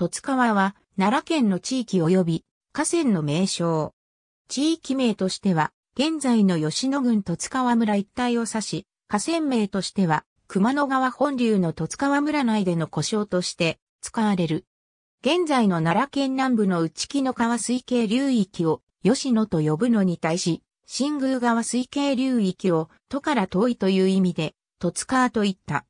十津川は奈良県の地域及び河川の名称。地域名としては、現在の吉野郡十津川村一帯を指し、河川名としては、熊野川本流の十津川村内での故障として使われる。現在の奈良県南部の内木の川水系流域を吉野と呼ぶのに対し、新宮川水系流域を都から遠いという意味で、十津川といった。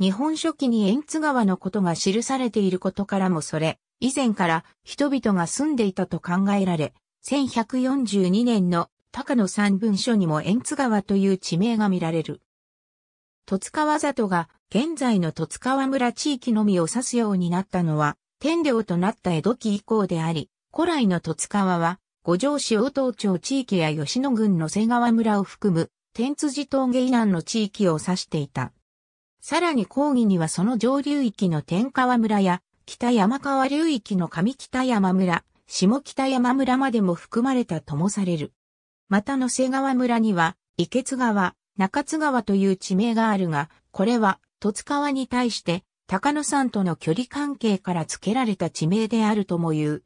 日本書紀に円津川のことが記されていることからもそれ、以前から人々が住んでいたと考えられ、1142年の高野三文書にも円津川という地名が見られる。戸塚川里が現在の戸塚川村地域のみを指すようになったのは、天領となった江戸期以降であり、古来の戸塚川は、五条市大東町地域や吉野郡の瀬川村を含む、天辻峠以南の地域を指していた。さらに講義にはその上流域の天川村や、北山川流域の上北山村、下北山村までも含まれたともされる。また野瀬川村には、池津川、中津川という地名があるが、これは、戸津川に対して、高野山との距離関係から付けられた地名であるとも言う。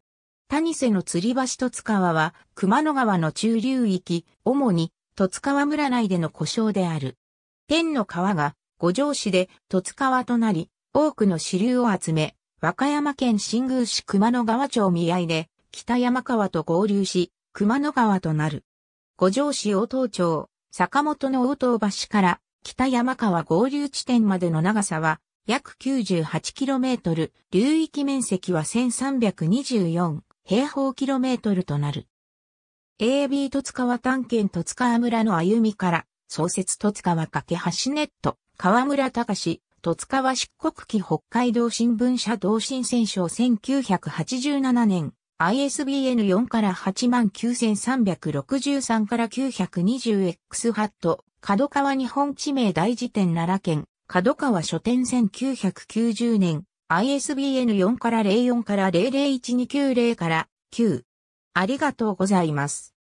谷瀬の吊り橋戸津川は、熊野川の中流域、主に、戸津川村内での故障である。天の川が、五条市で十津川となり、多くの支流を集め、和歌山県新宮市熊野川町見合いで、北山川と合流し、熊野川となる。五条市大東町、坂本の大東橋から北山川合流地点までの長さは約 98km、流域面積は1324平方キロメートルとなる。AB 戸塚川探検戸塚村の歩みから創設戸塚川架け橋ネット河村隆、戸塚は漆黒期北海道新聞社同心戦賞1987年、ISBN 4から89363から 920X ハット、角川日本地名大辞典奈良県、角川書店1990年、ISBN 4から04から001290から9。ありがとうございます。